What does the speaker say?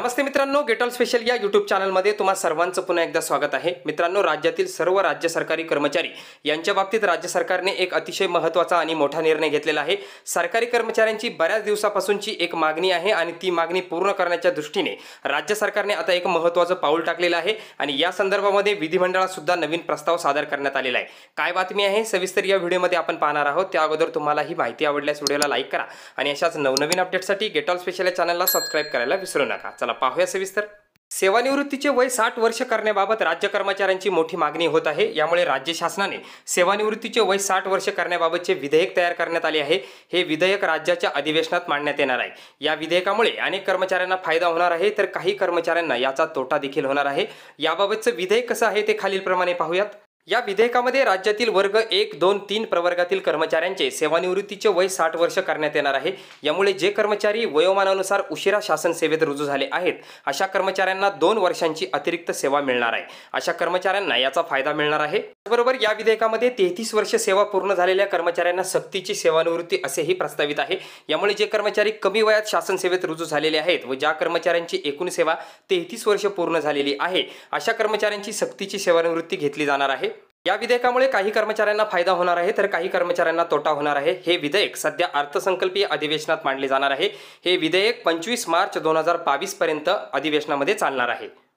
नमस्ते मित्रांनो गेटॉल स्पेशल या युट्यूब चॅनलमध्ये तुम्हा सर्वांचं पुन्हा एकदा स्वागत आहे मित्रांनो राज्यातील सर्व राज्य सरकारी कर्मचारी यांच्या बाबतीत राज्य सरकारने एक अतिशय महत्त्वाचा आणि मोठा निर्णय घेतलेला आहे सरकारी कर्मचाऱ्यांची बऱ्याच दिवसापासूनची एक मागणी आहे आणि ती मागणी पूर्ण करण्याच्या दृष्टीने राज्य सरकारने आता एक महत्त्वाचं पाऊल टाकलेलं आहे आणि या संदर्भामध्ये विधिमंडळात सुद्धा नवीन प्रस्ताव सादर करण्यात आलेला आहे काय बातमी आहे सविस्तर या व्हिडिओमध्ये आपण पाहणार आहोत त्या अगोदर तुम्हाला ही माहिती आवडल्यास व्हिडिओला लाईक करा आणि अशाच नवनवीन अपडेटसाठी गेटॉल स्पेशल या चॅनलला सबस्क्राईब करायला विसरू नका चला पाहूया सविस्तर सेवानिवृत्तीचे वय साठ वर्ष करण्याबाबत राज्य कर्मचाऱ्यांची मोठी मागणी होत आहे यामुळे राज्य शासनाने सेवानिवृत्तीचे वय साठ वर्ष करण्याबाबतचे विधेयक तयार करण्यात आले आहे हे विधेयक राज्याच्या अधिवेशनात मांडण्यात येणार आहे या विधेयकामुळे अनेक कर्मचाऱ्यांना फायदा होणार आहे तर काही कर्मचाऱ्यांना याचा तोटा देखील होणार आहे याबाबतचं विधेयक कसं आहे ते खालीलप्रमाणे पाहूयात या विधेयकामध्ये राज्यातील वर्ग एक दोन तीन प्रवर्गातील कर्मचाऱ्यांचे सेवानिवृत्तीचे वय साठ वर्ष करण्यात येणार आहे यामुळे जे कर्मचारी वयोमानानुसार उशिरा शासन सेवेत रुजू झाले आहेत अशा कर्मचाऱ्यांना दोन वर्षांची अतिरिक्त सेवा मिळणार आहे अशा कर्मचाऱ्यांना याचा फायदा मिळणार आहे त्याचबरोबर या विधेयकामध्ये तेहतीस वर्ष सेवा पूर्ण झालेल्या कर्मचाऱ्यांना सक्तीची सेवानिवृत्ती असेही प्रस्तावित आहे यामुळे जे कर्मचारी कमी वयात शासन सेवेत रुजू झालेले आहेत व ज्या कर्मचाऱ्यांची एकूण सेवा तेहतीस वर्ष पूर्ण झालेली आहे अशा कर्मचाऱ्यांची सक्तीची सेवानिवृत्ती घेतली जाणार आहे या विधेयकामुळे काही कर्मचाऱ्यांना फायदा होणार आहे तर काही कर्मचाऱ्यांना तोटा होणार आहे हे विधेयक सध्या अर्थसंकल्पीय अधिवेशनात मांडले जाणार आहे हे विधेयक पंचवीस मार्च दोन हजार बावीसपर्यंत अधिवेशनामध्ये चालणार आहे